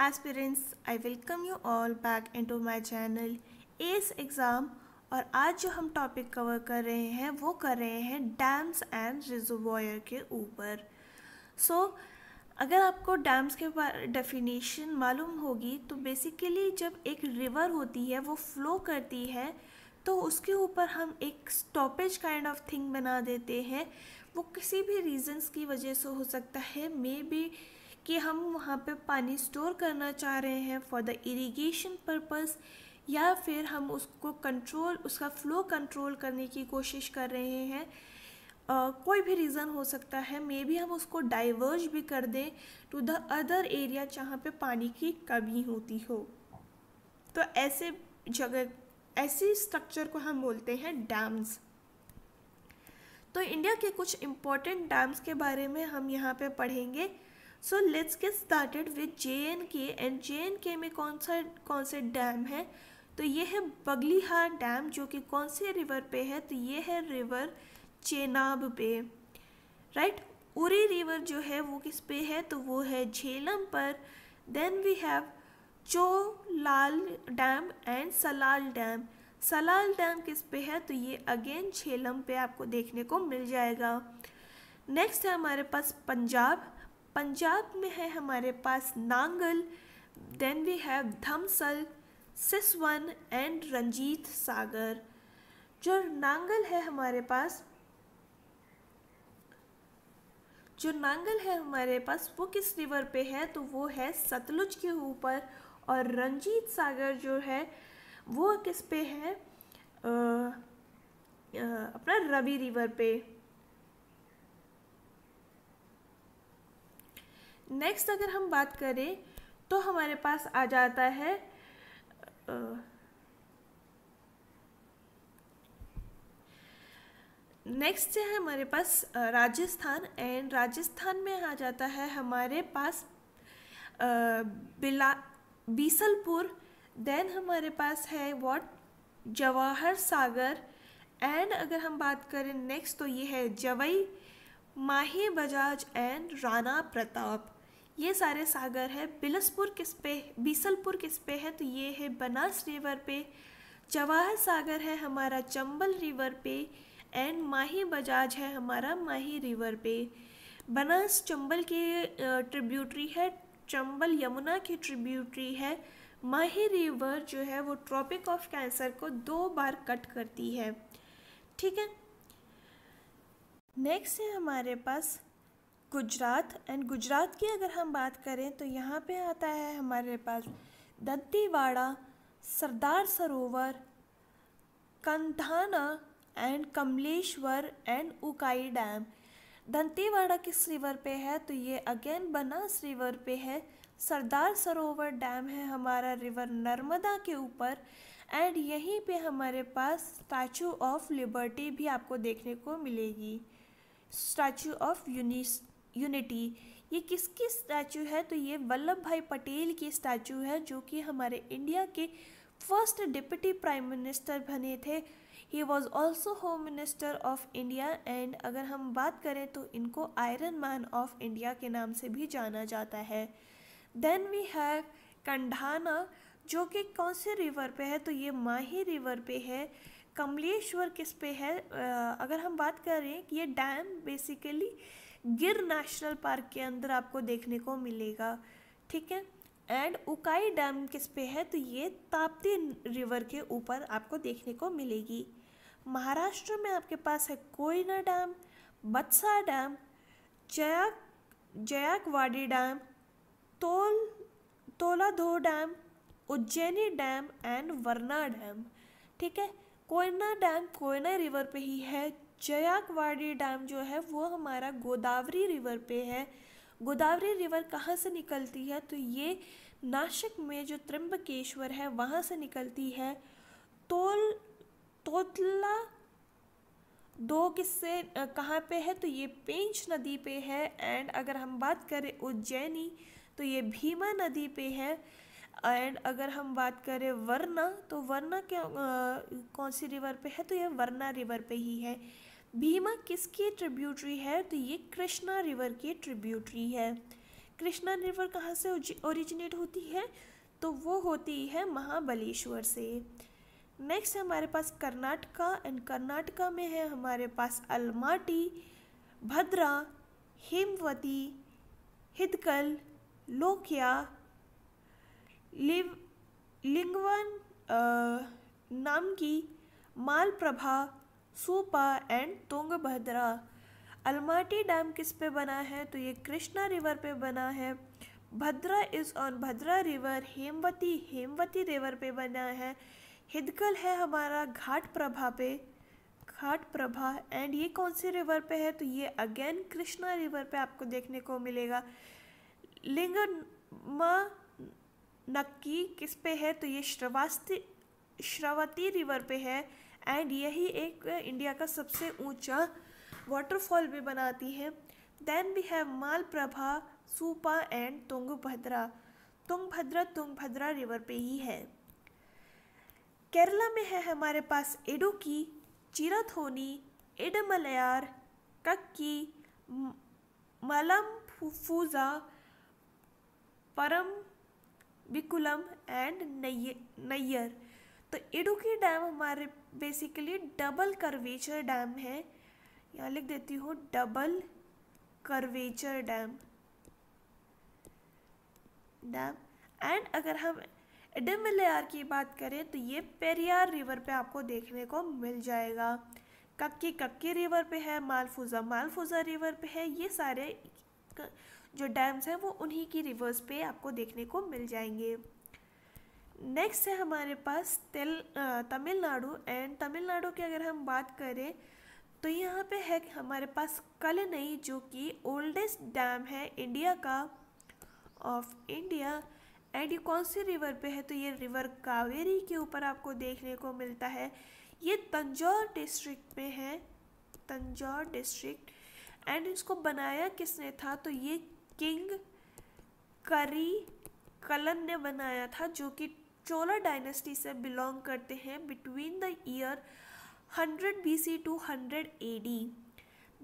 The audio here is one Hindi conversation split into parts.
Aspirants I welcome you all back in to my channel ACE exam और आज जो हम टॉपिक कवर कर रहे हैं वो कर रहे हैं डैम्स एंड रिजर्वॉयर के ऊपर सो so, अगर आपको डैम्स के डेफिनेशन मालूम होगी तो बेसिकली जब एक रिवर होती है वो फ्लो करती है तो उसके ऊपर हम एक स्टॉपेज काइंड ऑफ थिंग बना देते हैं वो किसी भी रीजंस की वजह से हो सकता है मे बी कि हम वहाँ पे पानी स्टोर करना चाह रहे हैं फॉर द इरिगेशन पर्पस या फिर हम उसको कंट्रोल उसका फ्लो कंट्रोल करने की कोशिश कर रहे हैं Uh, कोई भी रीज़न हो सकता है मे बी हम उसको डाइवर्ज भी कर दें टू द अदर एरिया जहाँ पे पानी की कमी होती हो तो ऐसे जगह ऐसी स्ट्रक्चर को हम बोलते हैं डैम्स तो इंडिया के कुछ इम्पोर्टेंट डैम्स के बारे में हम यहाँ पे पढ़ेंगे so let's get started with J and K and J and K में कौन सा कौन से डैम है तो ये है बगलीहार डैम जो कि कौन से रिवर पे है तो ये है रिवर चेनाब पे राइट उरी रिवर जो है वो किस पे है तो वो है झेलम पर देन वी हैव चोलाल dam and Salal dam Salal dam किस पे है तो ये अगेन झेलम पे आपको देखने को मिल जाएगा नेक्स्ट है हमारे पास पंजाब पंजाब में है हमारे पास नांगल देन वी हैव धमसल सिसवन एंड रंजीत सागर जो नांगल है हमारे पास जो नांगल है हमारे पास वो किस रिवर पे है तो वो है सतलुज के ऊपर और रंजीत सागर जो है वो किस पे है आ, आ, अपना रवि रिवर पे नेक्स्ट अगर हम बात करें तो हमारे पास आ जाता है नेक्स्ट है हमारे पास राजस्थान एंड राजस्थान में आ जाता है हमारे पास बिला बीसलपुर देन हमारे पास है वॉट जवाहर सागर एंड अगर हम बात करें नेक्स्ट तो ये है जवई माही बजाज एंड राणा प्रताप ये सारे सागर है बिलसपुर किस पे बीसलपुर किस पे है तो ये है बनास रिवर पे जवाहर सागर है हमारा चंबल रिवर पे एंड माही बजाज है हमारा माही रिवर पे बनास चंबल की ट्रिब्यूटरी है चंबल यमुना की ट्रिब्यूटरी है माही रिवर जो है वो ट्रॉपिक ऑफ कैंसर को दो बार कट करती है ठीक है नेक्स्ट है हमारे पास गुजरात एंड गुजरात की अगर हम बात करें तो यहाँ पे आता है हमारे पास Dantiwada Sardar Sarovar Kandhana and Kamleshwar and Ukai dam Dantiwada किस रिवर पे है तो ये अगेन बनास रिवर पे है सरदार सरोवर डैम है हमारा रिवर नर्मदा के ऊपर एंड यहीं पे हमारे पास स्टैचू ऑफ लिबर्टी भी आपको देखने को मिलेगी स्टैचू ऑफ यूनिस यूनिटी ये किसकी स्टैचू है तो ये वल्लभ भाई पटेल की स्टैचू है जो कि हमारे इंडिया के फर्स्ट डिप्टी प्राइम मिनिस्टर बने थे he was also home minister of India and अगर हम बात करें तो इनको आयरन मैन ऑफ इंडिया के नाम से भी जाना जाता है देन वी हैव कंढाना जो कि कौन से रिवर पे है तो ये माही रिवर पे है कमलेश्वर किस पे है अगर हम बात करें कि ये dam basically Gir national park के अंदर आपको देखने को मिलेगा ठीक है एंड उकाई डैम किस पे है तो ये ताप्ती रिवर के ऊपर आपको देखने को मिलेगी महाराष्ट्र में आपके पास है Koyna dam Bhatsa dam Jaya Jayakwadi dam तोल तोलाधो dam Ujjani dam and Warna dam ठीक है कोयना डैम कोयना रिवर पे ही है जयाकवाड़ी डैम जो है वो हमारा गोदावरी रिवर पे है गोदावरी रिवर कहाँ से निकलती है तो ये नासिक में जो त्रिम्बकेश्वर है वहाँ से निकलती है तोल तोतला दो किस्से कहाँ पे है तो ये पेंच नदी पे है एंड अगर हम बात करें उज्जैनी तो ये भीमा नदी पे है एंड अगर हम बात करें वरना तो वरना क्या कौन सी रिवर पे है तो यह वरना रिवर पे ही है भीमा किसकी ट्रिब्यूटरी है तो ये कृष्णा रिवर की ट्रिब्यूटरी है कृष्णा रिवर कहाँ से ओरिजिनेट होती है तो वो होती है महाबलेश्वर से नेक्स्ट हमारे पास कर्नाटका एंड कर्नाटका में है हमारे पास अलमाटी भद्रा हेमवती हिदकल लोकिया लिव लिंगवन नाम की मालप्रभा सूपा एंड भद्रा अलमाटी डैम किस पे बना है तो ये कृष्णा रिवर पे बना है Bhadra is on Bhadra river Hemavati Hemavati river पे बना है हिदकल है हमारा घाट प्रभा पे घाट प्रभा एंड ये कौन से रिवर पे है तो ये अगेन कृष्णा रिवर पे आपको देखने को मिलेगा लिंगमा नक्की किस पे है तो ये श्रवास्ती श्रावती रिवर पे है एंड यही एक इंडिया का सबसे ऊंचा वाटरफॉल भी बनाती है then we have Malaprabha Supa and Tunga Tungabhadra Bhadra Tungabhadra river पे ही है केरला में है हमारे पास एडुकी चिराथोनी एडमलयार कक्की मलम फूजा परम बिकुलम एंड नैयर तो इडुकी डैम हमारे बेसिकली डबल करवेचर डैम है यहाँ लिख देती हूँ double curvature dam dam and अगर हम एडमिलयार की बात करें तो ये पेरियार रिवर पे आपको देखने को मिल जाएगा कक्की कक्की रिवर पे है मालफूजा मालफूजा रिवर पे है ये सारे जो डैम्स हैं वो उन्हीं की रिवर्स पे आपको देखने को मिल जाएंगे नेक्स्ट है हमारे पास तेल तमिलनाडु एंड तमिलनाडु की अगर हम बात करें तो यहाँ पे है हमारे पास कल नई जो कि ओल्डेस्ट डैम है इंडिया का ऑफ इंडिया एंड ये कौन सी रिवर पे है तो ये रिवर कावेरी के ऊपर आपको देखने को मिलता है ये तंजौर डिस्ट्रिक्ट में है तंजौर डिस्ट्रिक्ट एंड इसको बनाया किसने था तो ये किंग करी कलन ने बनाया था जो कि चोला डायनेस्टी से बिलोंग करते हैं between the year 100 BC to 100 AD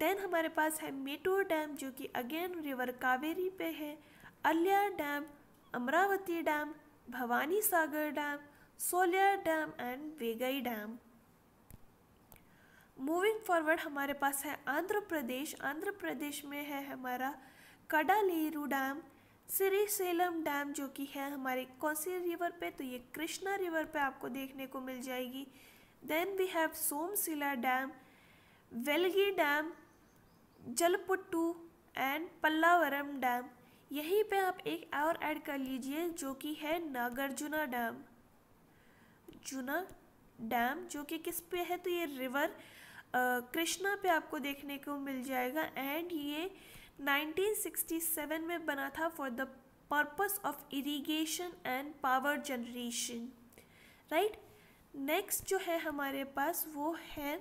then हमारे पास है मेटोर डैम जो कि अगेन रिवर कावेरी पे है Aliyar dam Amaravati dam Bhavani Sagar dam Sholayar dam and Vaigai dam moving forward हमारे पास है आंध्र प्रदेश आंध्र प्रदेश में है हमारा Kandaleru dam Srisailam dam जो कि है हमारे कौन सी रिवर पे तो ये कृष्णा रिवर पे आपको देखने को मिल जाएगी then we have Somasila dam वेलगी dam Jalaputtu and Polavaram dam यहीं पे आप एक और ऐड कर लीजिए जो कि है नागार्जुना डैम जुना डैम जो कि किस पे है तो ये रिवर कृष्णा पे आपको देखने को मिल जाएगा एंड ये 1967 में बना था for the purpose of irrigation and power generation right next जो है हमारे पास वो है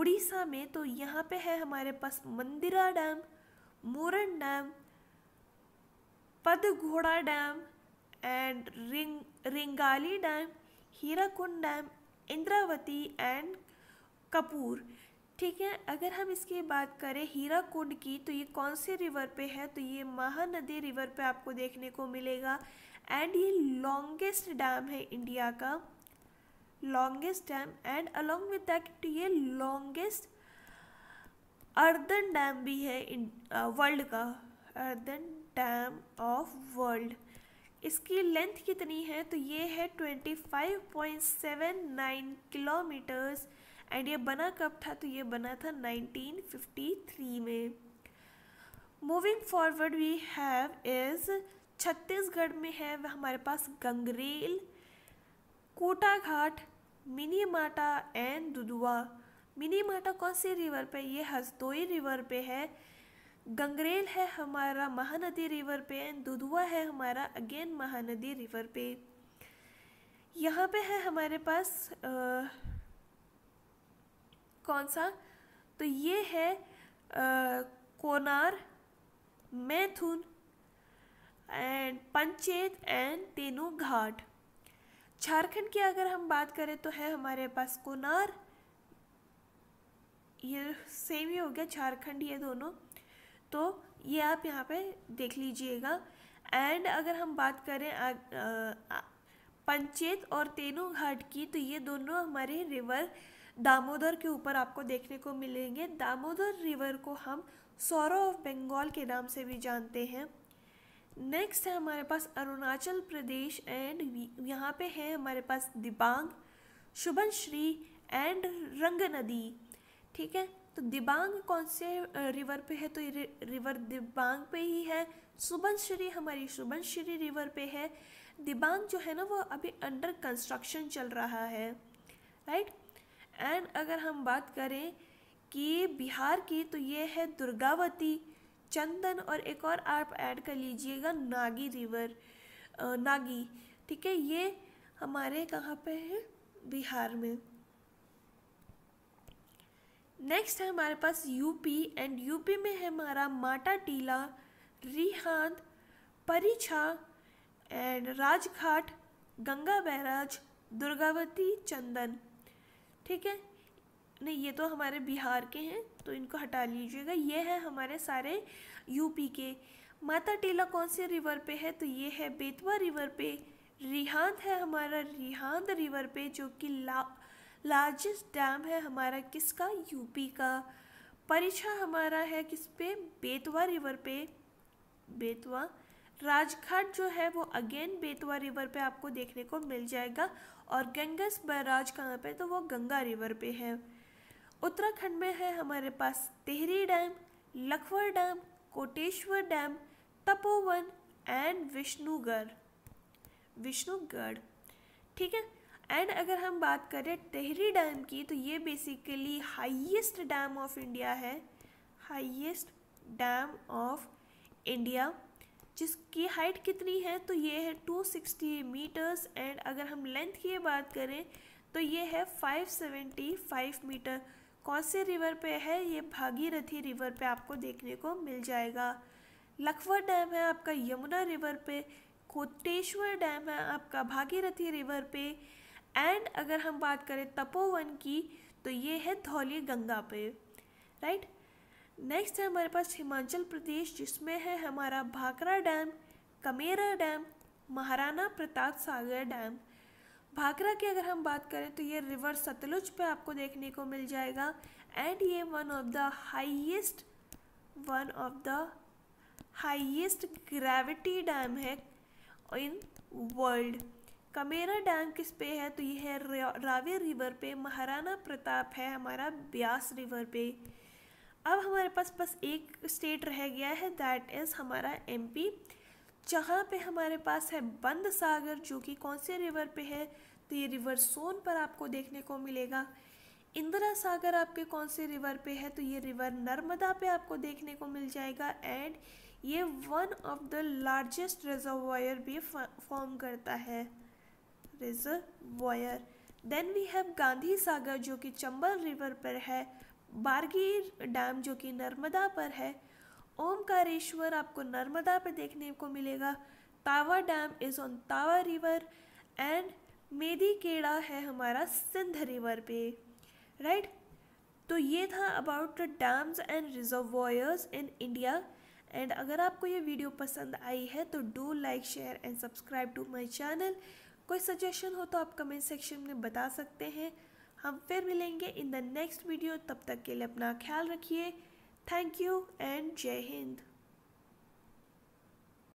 उड़ीसा में तो यहाँ पे है हमारे पास मंदिरा डैम मोरन डैम पदघोड़ा डैम एंड रिंग Rengali dam Hirakud dam Indravati and कपूर ठीक है अगर हम इसकी बात करें हीरा कुंड की तो ये कौन से रिवर पे है तो ये महानदी रिवर पे आपको देखने को मिलेगा एंड ये लॉन्गेस्ट डैम है इंडिया का longest dam and along with that ये लॉन्गेस्ट अर्दन डैम भी है वर्ल्ड uh, का अर्दन डैम ऑफ वर्ल्ड इसकी लेंथ कितनी है तो ये है twenty five point seven nine kilometers and ये बना कब था तो ये बना था 1953 में moving forward we have is Chhattisgarh में है वह हमारे पास गंगरेल घाट Minimata and Dudhawa Minimata कौन से रिवर पे ये हसदोई रिवर पे है गंगरेल है हमारा महानदी रिवर पे एंड दुदुआ है हमारा अगेन महानदी रिवर पे यहाँ पे है हमारे पास आ, कौन सा तो ये है कोनार मैथुन एंड पंचेत एंड तेनु घाट झारखंड की अगर हम बात करें तो है हमारे पास कोनार ये सेम ही हो गया झारखंड ये दोनों तो ये आप यहाँ पे देख लीजिएगा एंड अगर हम बात करें आ, आ, पंचेत और तेनू घाट की तो ये दोनों हमारे रिवर दामोदर के ऊपर आपको देखने को मिलेंगे दामोदर रिवर को हम सौरव ऑफ बंगाल के नाम से भी जानते हैं नेक्स्ट है हमारे पास अरुणाचल प्रदेश एंड यहाँ पे है हमारे पास Dibang Subansiri and Ranganadi ठीक है तो दिबांग कौन से रिवर पे है तो रिवर दिबांग पे ही है सुबनश्री हमारी सुबनश्री रिवर पे है दिबांग जो है ना वो अभी अंडर कंस्ट्रक्शन चल रहा है राइट एंड अगर हम बात करें कि बिहार की तो ये है दुर्गावती चंदन और एक और आप ऐड कर लीजिएगा नागी रिवर नागी ठीक है ये हमारे कहाँ पे है बिहार में नेक्स्ट है हमारे पास यूपी एंड यूपी में है हमारा Matatila Rihand Pariccha and Rajghat Ganga barrage Durgavati Chandan ठीक है नहीं ये तो हमारे बिहार के हैं तो इनको हटा लीजिएगा ये है हमारे सारे यूपी के माता टीला कौन से रिवर पे है तो ये है बेतवा रिवर पे रिहांद है हमारा रिहांद रिवर पे जो कि ला लार्जेस्ट डैम है हमारा किसका यूपी का परीक्षा हमारा है किस पे बेतवा रिवर पे बेतवा राजघाट जो है वो अगेन बेतवा रिवर पे आपको देखने को मिल जाएगा और गंगस बैराज कहाँ पे तो वो गंगा रिवर पे है उत्तराखंड में है हमारे पास Tehri dam Lakhwar dam Koteshwar dam Tapovan and Vishnugad Vishnugad ठीक है एंड अगर हम बात करें टेहरी डैम की तो ये basically highest dam of India है हाईएस्ट डैम ऑफ इंडिया जिसकी हाइट कितनी है तो ये है टू सिक्सटी मीटर्स एंड अगर हम लेंथ की बात करें तो ये है फाइव सेवेंटी फाइव मीटर कौन से रिवर पे है ये भागीरथी रिवर पे आपको देखने को मिल जाएगा लखवर डैम है आपका यमुना रिवर पे कोटेश्वर डैम है आपका भागीरथी रिवर पे एंड अगर हम बात करें तपोवन की तो ये है धौली गंगा पे राइट right? नेक्स्ट है हमारे पास हिमाचल प्रदेश जिसमें है हमारा भाकरा डैम कमेरा डैम महाराणा प्रताप सागर डैम भाकरा की अगर हम बात करें तो ये रिवर सतलुज पे आपको देखने को मिल जाएगा एंड ये one of the highest one of the highest gravity dam है इन वर्ल्ड कमेरा डैम किस पे है तो ये है रावी रिवर पे महाराणा प्रताप है हमारा ब्यास रिवर पे अब हमारे पास बस एक स्टेट रह गया है दैट इज़ हमारा एमपी जहाँ पे हमारे पास है बंद सागर जो कि कौन से रिवर पे है तो ये रिवर सोन पर आपको देखने को मिलेगा इंदिरा सागर आपके कौन से रिवर पे है तो ये रिवर नर्मदा पे आपको देखने को मिल जाएगा एंड ये one of the largest reservoir भी फॉर्म करता है reservoir then we have Gandhi Sagar जो कि चंबल रिवर पर है बारगीर डैम जो कि नर्मदा पर है ओमकारेश्वर आपको नर्मदा पर देखने को मिलेगा Tawa dam is on Tawa river and Medikheda है हमारा सिंध रिवर पे राइट तो ये था about the dams and reservoirs in India and अगर आपको ये वीडियो पसंद आई है तो do like share and subscribe to my channel कोई सजेशन हो तो आप कमेंट सेक्शन में बता सकते हैं हम फिर मिलेंगे इन द नेक्स्ट वीडियो तब तक के लिए अपना ख्याल रखिए थैंक यू एंड जय हिंद